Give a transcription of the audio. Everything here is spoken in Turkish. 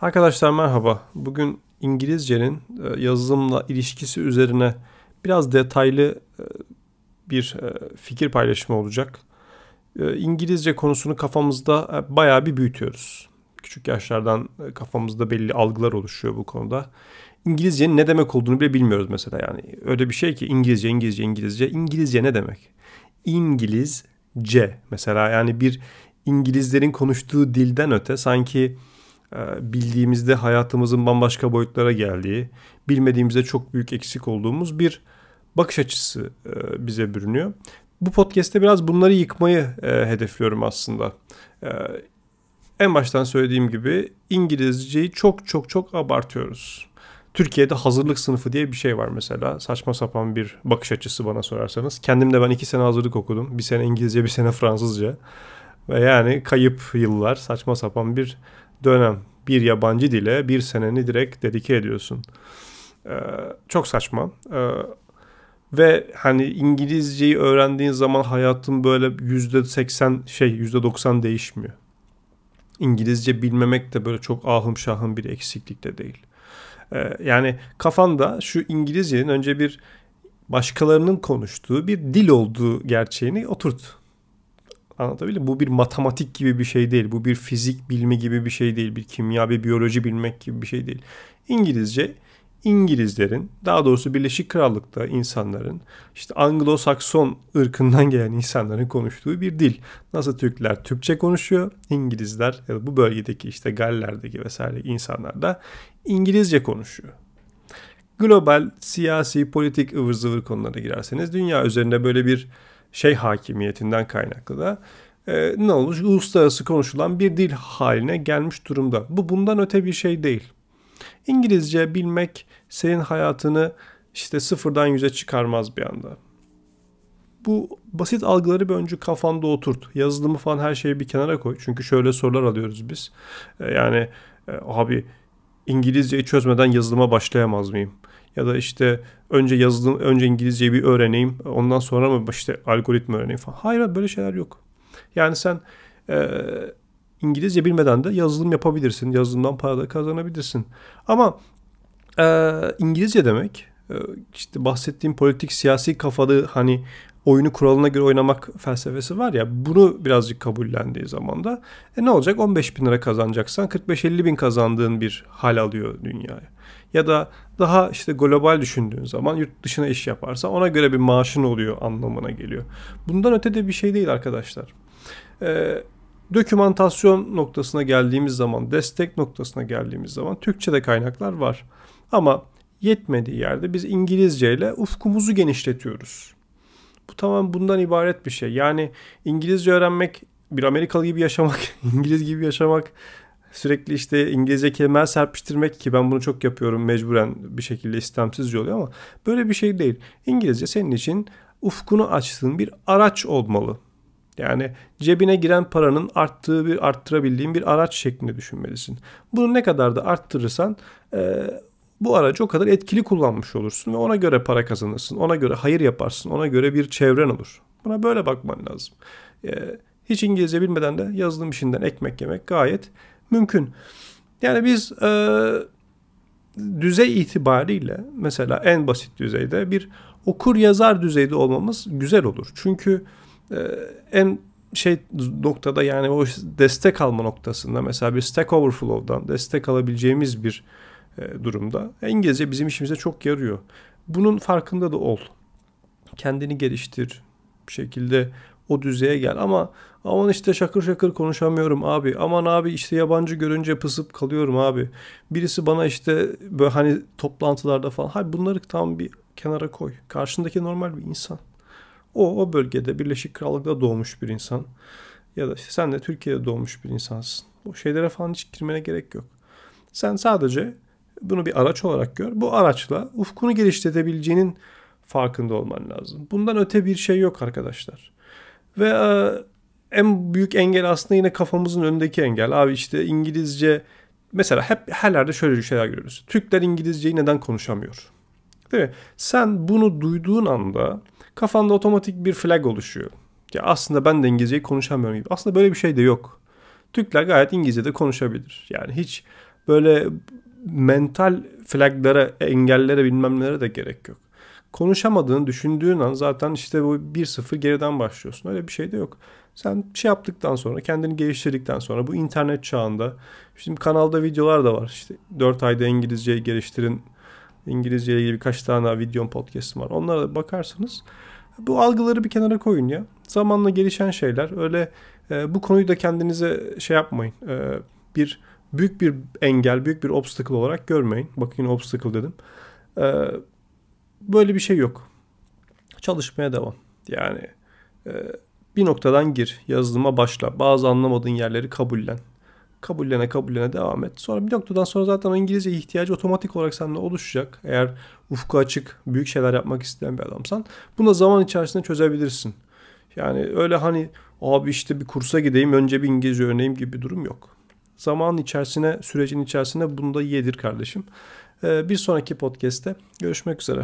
Arkadaşlar merhaba. Bugün İngilizcenin e, yazılımla ilişkisi üzerine biraz detaylı e, bir e, fikir paylaşımı olacak. İngilizce konusunu kafamızda bayağı bir büyütüyoruz. Küçük yaşlardan kafamızda belli algılar oluşuyor bu konuda. İngilizcenin ne demek olduğunu bile bilmiyoruz mesela yani. Öyle bir şey ki İngilizce, İngilizce, İngilizce. İngilizce ne demek? İngilizce mesela yani bir İngilizlerin konuştuğu dilden öte sanki ee, bildiğimizde hayatımızın bambaşka boyutlara geldiği, bilmediğimizde çok büyük eksik olduğumuz bir bakış açısı e, bize bürünüyor. Bu podcast'te biraz bunları yıkmayı e, hedefliyorum aslında. E, en baştan söylediğim gibi İngilizceyi çok çok çok abartıyoruz. Türkiye'de hazırlık sınıfı diye bir şey var mesela. Saçma sapan bir bakış açısı bana sorarsanız. Kendim de ben iki sene hazırlık okudum. Bir sene İngilizce, bir sene Fransızca. Ve yani kayıp yıllar, saçma sapan bir dönem bir yabancı dile bir seneni direkt dedike ediyorsun. Ee, çok saçma. Ee, ve hani İngilizceyi öğrendiğin zaman hayatın böyle yüzde seksen şey yüzde doksan değişmiyor. İngilizce bilmemek de böyle çok ahım şahım bir eksiklik de değil. Ee, yani kafanda şu İngilizcenin önce bir başkalarının konuştuğu bir dil olduğu gerçeğini oturt. Anlatabildim Bu bir matematik gibi bir şey değil. Bu bir fizik bilme gibi bir şey değil. Bir kimya, bir biyoloji bilmek gibi bir şey değil. İngilizce İngilizlerin, daha doğrusu Birleşik Krallık'ta insanların, işte Anglo-Sakson ırkından gelen insanların konuştuğu bir dil. Nasıl Türkler Türkçe konuşuyor, İngilizler ya da bu bölgedeki işte Galler'deki vesaire insanlar da İngilizce konuşuyor. Global, siyasi, politik ıvır zıvır konulara girerseniz dünya üzerinde böyle bir şey hakimiyetinden kaynaklı da e, ne olmuş? Uluslararası konuşulan bir dil haline gelmiş durumda. Bu bundan öte bir şey değil. İngilizce bilmek senin hayatını işte sıfırdan yüze çıkarmaz bir anda. Bu basit algıları bir önce kafanda oturt. Yazılımı falan her şeyi bir kenara koy. Çünkü şöyle sorular alıyoruz biz. E, yani e, abi İngilizceyi çözmeden yazılıma başlayamaz mıyım? Ya da işte önce yazılım, önce İngilizceyi bir öğreneyim. Ondan sonra mı işte algoritma öğreneyim falan. Hayır böyle şeyler yok. Yani sen e, İngilizce bilmeden de yazılım yapabilirsin. Yazılımdan para da kazanabilirsin. Ama e, İngilizce demek işte bahsettiğim politik siyasi kafalı hani oyunu kuralına göre oynamak felsefesi var ya bunu birazcık kabullendiği zaman da e ne olacak 15 bin lira kazanacaksan 45-50 bin kazandığın bir hal alıyor dünyaya. Ya da daha işte global düşündüğün zaman yurt dışına iş yaparsa ona göre bir maaşın oluyor anlamına geliyor. Bundan öte de bir şey değil arkadaşlar. Ee, dokümantasyon noktasına geldiğimiz zaman, destek noktasına geldiğimiz zaman Türkçe'de kaynaklar var. Ama yetmediği yerde biz İngilizce ile ufkumuzu genişletiyoruz. Bu tamamen bundan ibaret bir şey. Yani İngilizce öğrenmek, bir Amerikalı gibi yaşamak, İngiliz gibi yaşamak, sürekli işte İngilizce kelimeler serpiştirmek ki ben bunu çok yapıyorum mecburen bir şekilde istemsizce oluyor ama böyle bir şey değil. İngilizce senin için ufkunu açtığın bir araç olmalı. Yani cebine giren paranın arttığı bir arttırabildiğin bir araç şeklinde düşünmelisin. Bunu ne kadar da arttırırsan bu aracı o kadar etkili kullanmış olursun ve ona göre para kazanırsın. Ona göre hayır yaparsın. Ona göre bir çevren olur. Buna böyle bakman lazım. Ee, hiç İngilizce bilmeden de yazılım işinden ekmek yemek gayet mümkün. Yani biz e, düzey itibariyle mesela en basit düzeyde bir okur yazar düzeyde olmamız güzel olur. Çünkü e, en şey noktada yani o destek alma noktasında mesela bir Stack Overflow'dan destek alabileceğimiz bir e, durumda. İngilizce bizim işimize çok yarıyor. Bunun farkında da ol. Kendini geliştir. Bir şekilde o düzeye gel ama aman işte şakır şakır konuşamıyorum abi. Aman abi işte yabancı görünce pısıp kalıyorum abi. Birisi bana işte böyle hani toplantılarda falan. Hayır bunları tam bir kenara koy. Karşındaki normal bir insan. O o bölgede Birleşik Krallık'ta doğmuş bir insan. Ya da işte sen de Türkiye'de doğmuş bir insansın. O şeylere falan hiç girmene gerek yok. Sen sadece bunu bir araç olarak gör. Bu araçla ufkunu geliştirebileceğinin farkında olman lazım. Bundan öte bir şey yok arkadaşlar. Ve e, en büyük engel aslında yine kafamızın önündeki engel. Abi işte İngilizce mesela hep her yerde şöyle bir şeyler görüyoruz. Türkler İngilizceyi neden konuşamıyor? Değil mi? Sen bunu duyduğun anda kafanda otomatik bir flag oluşuyor. Ya aslında ben de İngilizceyi konuşamıyorum gibi. Aslında böyle bir şey de yok. Türkler gayet İngilizce de konuşabilir. Yani hiç böyle mental flaglara, engellere bilmem nelere de gerek yok. Konuşamadığını düşündüğün an zaten işte bu 1-0 geriden başlıyorsun. Öyle bir şey de yok. Sen şey yaptıktan sonra, kendini geliştirdikten sonra bu internet çağında şimdi kanalda videolar da var. İşte 4 ayda İngilizceyi geliştirin. İngilizce ile ilgili birkaç tane videom podcast'ım var. Onlara da bakarsınız. Bu algıları bir kenara koyun ya. Zamanla gelişen şeyler. Öyle e, bu konuyu da kendinize şey yapmayın. E, bir büyük bir engel, büyük bir obstacle olarak görmeyin. Bakın yine obstacle dedim. Ee, böyle bir şey yok. Çalışmaya devam. Yani e, bir noktadan gir, yazılıma başla. Bazı anlamadığın yerleri kabullen. Kabullene kabullene devam et. Sonra bir noktadan sonra zaten o İngilizce ihtiyacı otomatik olarak sende oluşacak. Eğer ufku açık, büyük şeyler yapmak isteyen bir adamsan. Bunu zaman içerisinde çözebilirsin. Yani öyle hani abi işte bir kursa gideyim önce bir İngilizce öğreneyim gibi bir durum yok zaman içerisine, sürecin içerisine bunu da yedir kardeşim. Ee, bir sonraki podcast'te görüşmek üzere.